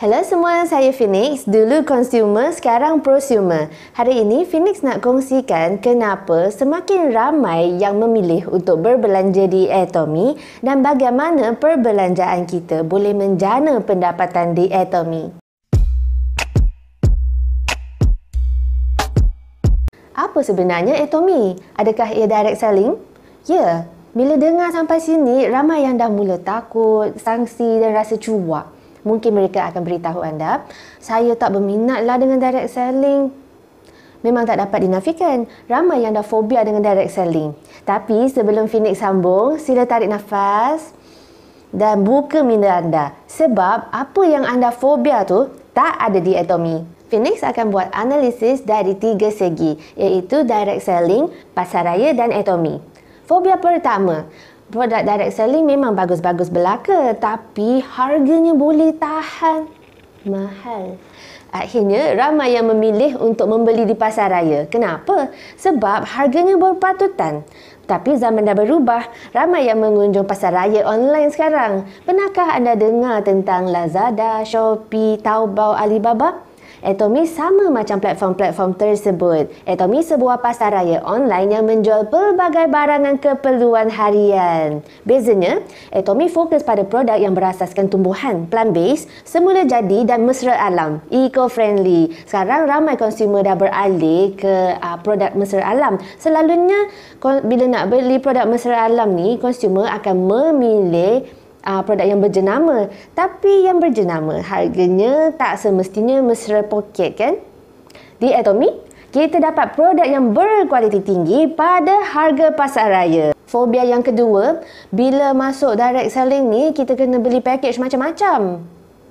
Hello semua, saya Phoenix. Dulu consumer, sekarang prosumer. Hari ini Phoenix nak kongsikan kenapa semakin ramai yang memilih untuk berbelanja di Atomy dan bagaimana perbelanjaan kita boleh menjana pendapatan di Atomy. Apa sebenarnya Atomy? Adakah ia direct selling? Ya, bila dengar sampai sini, ramai yang dah mula takut, sangsi dan rasa cuak mungkin mereka akan beritahu anda, saya tak berminatlah dengan direct selling. Memang tak dapat dinafikan, ramai yang dah fobia dengan direct selling. Tapi sebelum Phoenix sambung, sila tarik nafas dan buka minda anda. Sebab apa yang anda fobia tu tak ada di atomi. Phoenix akan buat analisis dari tiga segi iaitu direct selling, pasaraya dan atomi. Fobia pertama, produk direct selling memang bagus-bagus belaka tapi harganya boleh tahan mahal. Akhirnya, ramai yang memilih untuk membeli di pasar raya. Kenapa? Sebab harganya berpatutan. Tapi zaman dah berubah, ramai yang mengunjung pasar raya online sekarang. Pernahkah anda dengar tentang Lazada, Shopee, Taobao, Alibaba? Atomy sama macam platform-platform tersebut. Atomy sebuah pasaraya online yang menjual pelbagai barangan keperluan harian. Bezanya, Atomy fokus pada produk yang berasaskan tumbuhan, plant-based, semula jadi dan mesra alam, eco-friendly. Sekarang ramai konsumer dah beralih ke uh, produk mesra alam. Selalunya, bila nak beli produk mesra alam ni, konsumer akan memilih uh, produk yang berjenama tapi yang berjenama harganya tak semestinya mesra poket kan? Di Atomic, kita dapat produk yang berkualiti tinggi pada harga pasar raya. Fobia yang kedua, bila masuk direct selling ni kita kena beli package macam-macam.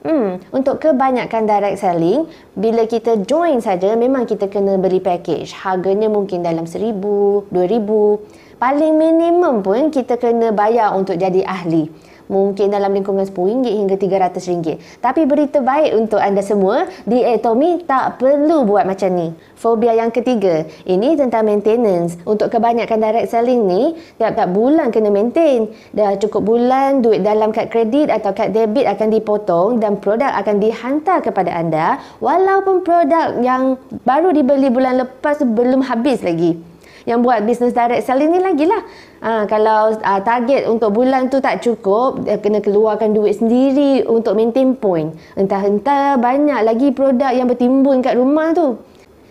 Hmm, untuk kebanyakan direct selling, bila kita join saja memang kita kena beli package. Harganya mungkin dalam seribu, dua ribu, Paling minimum pun kita kena bayar untuk jadi ahli mungkin dalam lingkungan RM10 hingga RM300. Tapi berita baik untuk anda semua, di Atomy tak perlu buat macam ni. Fobia yang ketiga, ini tentang maintenance. Untuk kebanyakan direct selling ni, tiap-tiap bulan kena maintain. Dah cukup bulan, duit dalam kad kredit atau kad debit akan dipotong dan produk akan dihantar kepada anda walaupun produk yang baru dibeli bulan lepas belum habis lagi yang buat business direct selling ni lagi lah. Ha, kalau uh, target untuk bulan tu tak cukup, dia kena keluarkan duit sendiri untuk maintain point. Entah-entah banyak lagi produk yang bertimbun kat rumah tu.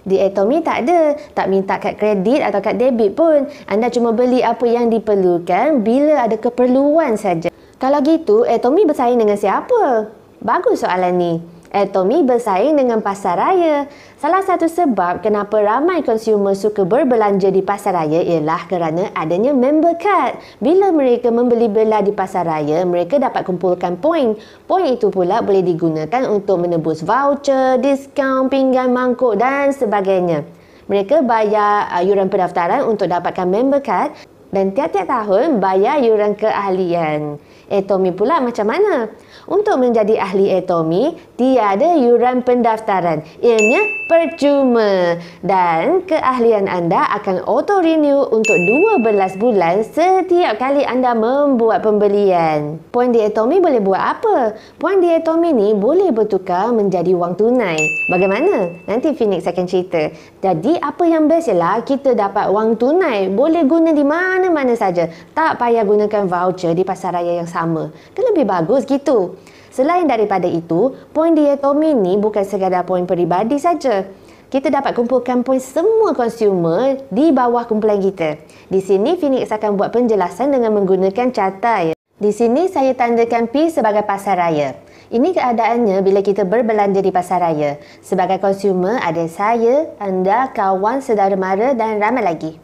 Di Atomy tak ada, tak minta kad kredit atau kad debit pun. Anda cuma beli apa yang diperlukan bila ada keperluan saja. Kalau gitu, Atomy bersaing dengan siapa? Bagus soalan ni. Atomy eh, bersaing dengan pasaraya. Salah satu sebab kenapa ramai konsumer suka berbelanja di pasaraya ialah kerana adanya member card. Bila mereka membeli bela di pasaraya, mereka dapat kumpulkan poin. Poin itu pula boleh digunakan untuk menebus voucher, diskaun, pinggan mangkuk dan sebagainya. Mereka bayar eh, yuran pendaftaran untuk dapatkan member card dan tiap-tiap tahun bayar yuran keahlian atomi eh, pula macam mana? Untuk menjadi ahli atomi, eh, tiada yuran pendaftaran. Ianya percuma. Dan keahlian anda akan auto-renew untuk 12 bulan setiap kali anda membuat pembelian. Puan di atomi boleh buat apa? Puan di atomi ni boleh bertukar menjadi wang tunai. Bagaimana? Nanti Phoenix akan cerita. Jadi apa yang best ialah kita dapat wang tunai. Boleh guna di mana-mana saja. Tak payah gunakan voucher di pasaraya yang sama. Kan lebih bagus gitu. Selain daripada itu, poin diatomi ni bukan sekadar poin peribadi saja. Kita dapat kumpulkan poin semua konsumer di bawah kumpulan kita. Di sini Phoenix akan buat penjelasan dengan menggunakan carta ya. Di sini saya tandakan P sebagai pasar raya. Ini keadaannya bila kita berbelanja di pasar raya. Sebagai konsumer ada saya, anda, kawan, saudara mara dan ramai lagi.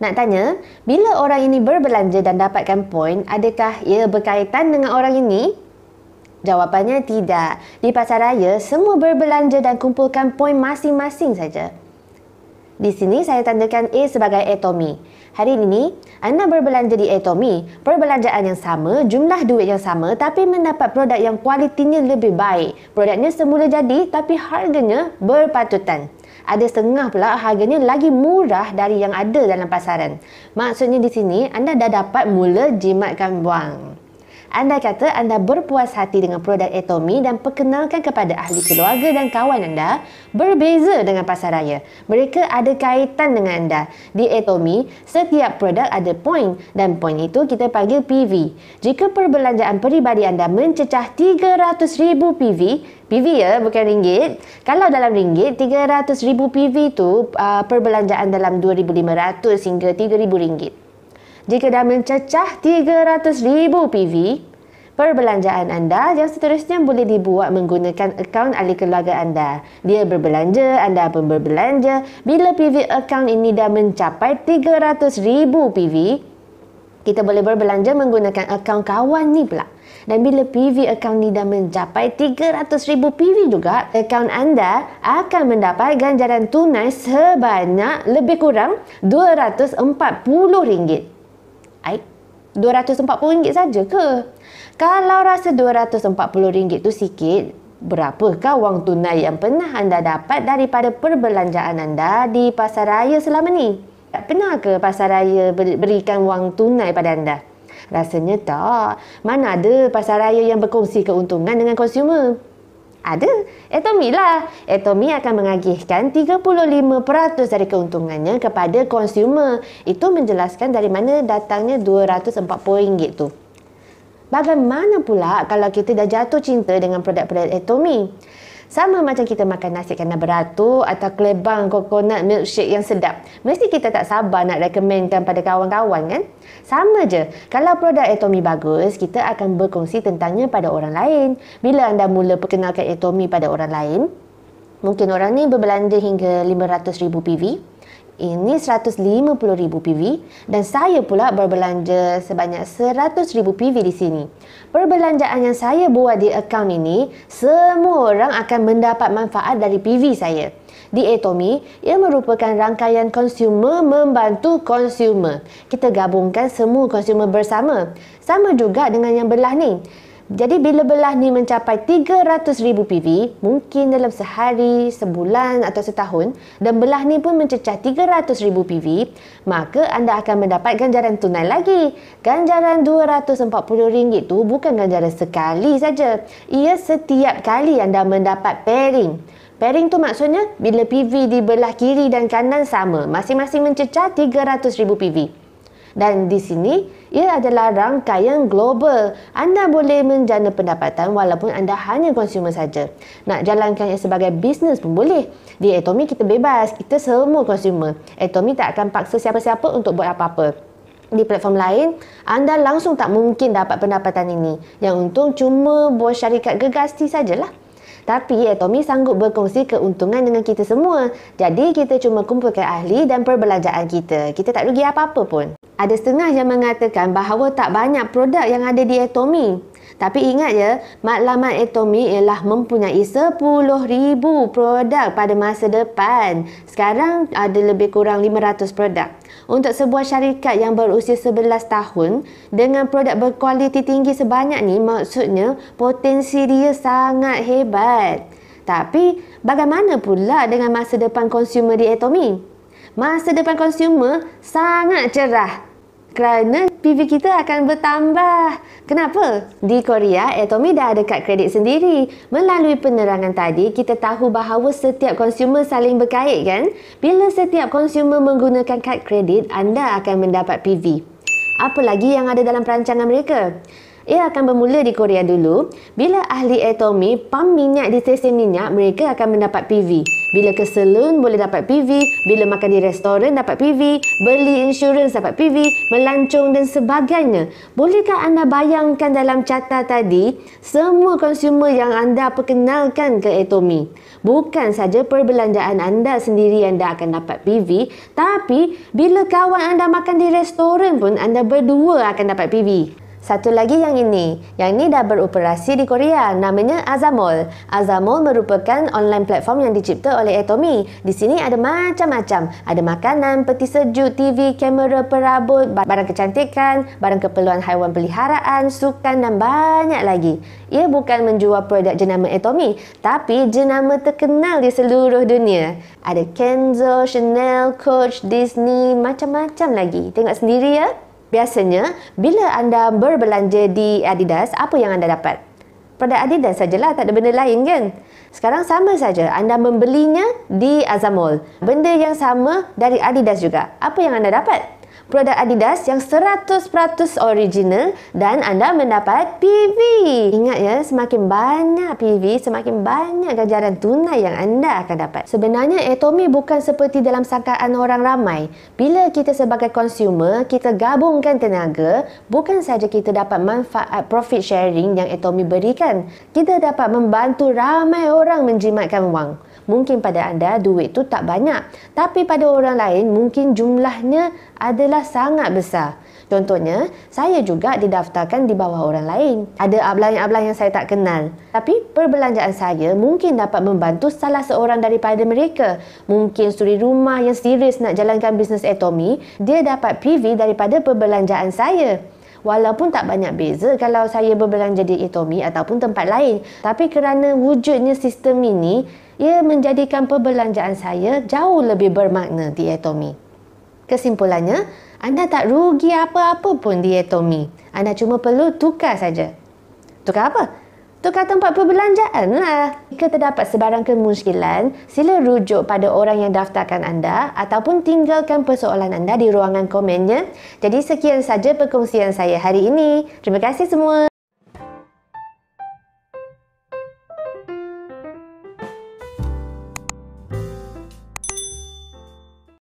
Nak tanya, bila orang ini berbelanja dan dapatkan poin, adakah ia berkaitan dengan orang ini? Jawapannya tidak. Di pasar raya, semua berbelanja dan kumpulkan poin masing-masing saja. Di sini saya tandakan A sebagai atomi. Hari ini, anda berbelanja di atomi, perbelanjaan yang sama, jumlah duit yang sama tapi mendapat produk yang kualitinya lebih baik. Produknya semula jadi tapi harganya berpatutan ada setengah pula harganya lagi murah dari yang ada dalam pasaran. Maksudnya di sini anda dah dapat mula jimatkan buang. Anda kata anda berpuas hati dengan produk Atomy dan perkenalkan kepada ahli keluarga dan kawan anda berbeza dengan pasaraya. Mereka ada kaitan dengan anda. Di Atomy, setiap produk ada poin dan poin itu kita panggil PV. Jika perbelanjaan peribadi anda mencecah 300,000 PV, PV ya bukan ringgit. Kalau dalam ringgit 300,000 PV itu perbelanjaan dalam 2,500 hingga 3,000 ringgit. Jika dah mencecah 300,000 PV, perbelanjaan anda yang seterusnya boleh dibuat menggunakan akaun ahli keluarga anda. Dia berbelanja, anda pun berbelanja. Bila PV akaun ini dah mencapai 300,000 PV, kita boleh berbelanja menggunakan akaun kawan ni pula. Dan bila PV akaun ni dah mencapai 300,000 PV juga, akaun anda akan mendapat ganjaran tunai sebanyak lebih kurang RM240. Aik, RM240 saja ke? Kalau rasa RM240 tu sikit, berapakah wang tunai yang pernah anda dapat daripada perbelanjaan anda di pasar raya selama ni? Tak pernah ke pasar raya berikan wang tunai pada anda? Rasanya tak. Mana ada pasar raya yang berkongsi keuntungan dengan konsumer? Ada. Atomi lah. Atomi akan mengagihkan 35% dari keuntungannya kepada konsumer. Itu menjelaskan dari mana datangnya RM240 tu. Bagaimana pula kalau kita dah jatuh cinta dengan produk-produk Atomi? Sama macam kita makan nasi kena beratur atau kelebang coconut milkshake yang sedap. Mesti kita tak sabar nak rekomenkan pada kawan-kawan kan? Sama je, kalau produk Atomy bagus, kita akan berkongsi tentangnya pada orang lain. Bila anda mula perkenalkan Atomy pada orang lain, mungkin orang ni berbelanja hingga RM500,000 PV, ini 150,000 PV dan saya pula berbelanja sebanyak 100,000 PV di sini. Perbelanjaan yang saya buat di akaun ini, semua orang akan mendapat manfaat dari PV saya. Di Atomy, ia merupakan rangkaian konsumer membantu konsumer. Kita gabungkan semua konsumer bersama. Sama juga dengan yang belah ni. Jadi bila belah ni mencapai 300,000 PV, mungkin dalam sehari, sebulan atau setahun, dan belah ni pun mencecah 300,000 PV, maka anda akan mendapat ganjaran tunai lagi. Ganjaran RM240 tu bukan ganjaran sekali saja. Ia setiap kali anda mendapat pairing. Pairing tu maksudnya bila PV di belah kiri dan kanan sama, masing-masing mencecah 300,000 PV. Dan di sini, ia adalah rangkaian global. Anda boleh menjana pendapatan walaupun anda hanya consumer saja. Nak jalankannya sebagai bisnes pun boleh. Di Atomy kita bebas, kita semua consumer. Atomy tak akan paksa siapa-siapa untuk buat apa-apa. Di platform lain, anda langsung tak mungkin dapat pendapatan ini. Yang untung cuma bos syarikat gegasti sajalah. Tapi Atomy sanggup berkongsi keuntungan dengan kita semua. Jadi kita cuma kumpulkan ahli dan perbelanjaan kita. Kita tak rugi apa-apa pun. Ada setengah yang mengatakan bahawa tak banyak produk yang ada di Atomy. Tapi ingat ya, matlamat Atomy ialah mempunyai 10,000 produk pada masa depan. Sekarang ada lebih kurang 500 produk. Untuk sebuah syarikat yang berusia 11 tahun dengan produk berkualiti tinggi sebanyak ni maksudnya potensi dia sangat hebat. Tapi bagaimana pula dengan masa depan konsumer di Atomy? Masa depan konsumer sangat cerah kerana PV kita akan bertambah. Kenapa? Di Korea, Atomy dah ada kad kredit sendiri. Melalui penerangan tadi, kita tahu bahawa setiap konsumer saling berkait kan? Bila setiap konsumer menggunakan kad kredit, anda akan mendapat PV. Apa lagi yang ada dalam perancangan mereka? ia akan bermula di Korea dulu. Bila ahli atomi pam minyak di stesen minyak, mereka akan mendapat PV. Bila ke salon boleh dapat PV, bila makan di restoran dapat PV, beli insurans dapat PV, melancong dan sebagainya. Bolehkah anda bayangkan dalam carta tadi, semua konsumer yang anda perkenalkan ke Atomi? Bukan saja perbelanjaan anda sendiri yang anda akan dapat PV, tapi bila kawan anda makan di restoran pun anda berdua akan dapat PV. Satu lagi yang ini, yang ini dah beroperasi di Korea, namanya Azamol. Azamol merupakan online platform yang dicipta oleh Atomy. Di sini ada macam-macam, ada makanan, peti sejuk, TV, kamera, perabot, barang kecantikan, barang keperluan haiwan peliharaan, sukan dan banyak lagi. Ia bukan menjual produk jenama Atomy, tapi jenama terkenal di seluruh dunia. Ada Kenzo, Chanel, Coach, Disney, macam-macam lagi. Tengok sendiri ya. Biasanya, bila anda berbelanja di Adidas, apa yang anda dapat? Produk Adidas sajalah, tak ada benda lain kan? Sekarang sama saja, anda membelinya di Azamol. Benda yang sama dari Adidas juga. Apa yang anda dapat? produk Adidas yang 100% original dan anda mendapat PV. Ingat ya, semakin banyak PV, semakin banyak ganjaran tunai yang anda akan dapat. Sebenarnya, Atomy bukan seperti dalam sangkaan orang ramai. Bila kita sebagai consumer, kita gabungkan tenaga, bukan saja kita dapat manfaat profit sharing yang Atomy berikan. Kita dapat membantu ramai orang menjimatkan wang mungkin pada anda duit tu tak banyak tapi pada orang lain mungkin jumlahnya adalah sangat besar Contohnya, saya juga didaftarkan di bawah orang lain. Ada ablan-ablan yang saya tak kenal. Tapi perbelanjaan saya mungkin dapat membantu salah seorang daripada mereka. Mungkin suri rumah yang serius nak jalankan bisnes atomi, dia dapat PV daripada perbelanjaan saya. Walaupun tak banyak beza kalau saya berbelanja di atomi ataupun tempat lain. Tapi kerana wujudnya sistem ini, ia menjadikan perbelanjaan saya jauh lebih bermakna, di Tommy. Kesimpulannya, anda tak rugi apa-apa pun, di Tommy. Anda cuma perlu tukar saja. Tukar apa? Tukar tempat perbelanjaan lah. Jika terdapat sebarang kemusykilan, sila rujuk pada orang yang daftarkan anda ataupun tinggalkan persoalan anda di ruangan komennya. Jadi sekian saja perkongsian saya hari ini. Terima kasih semua.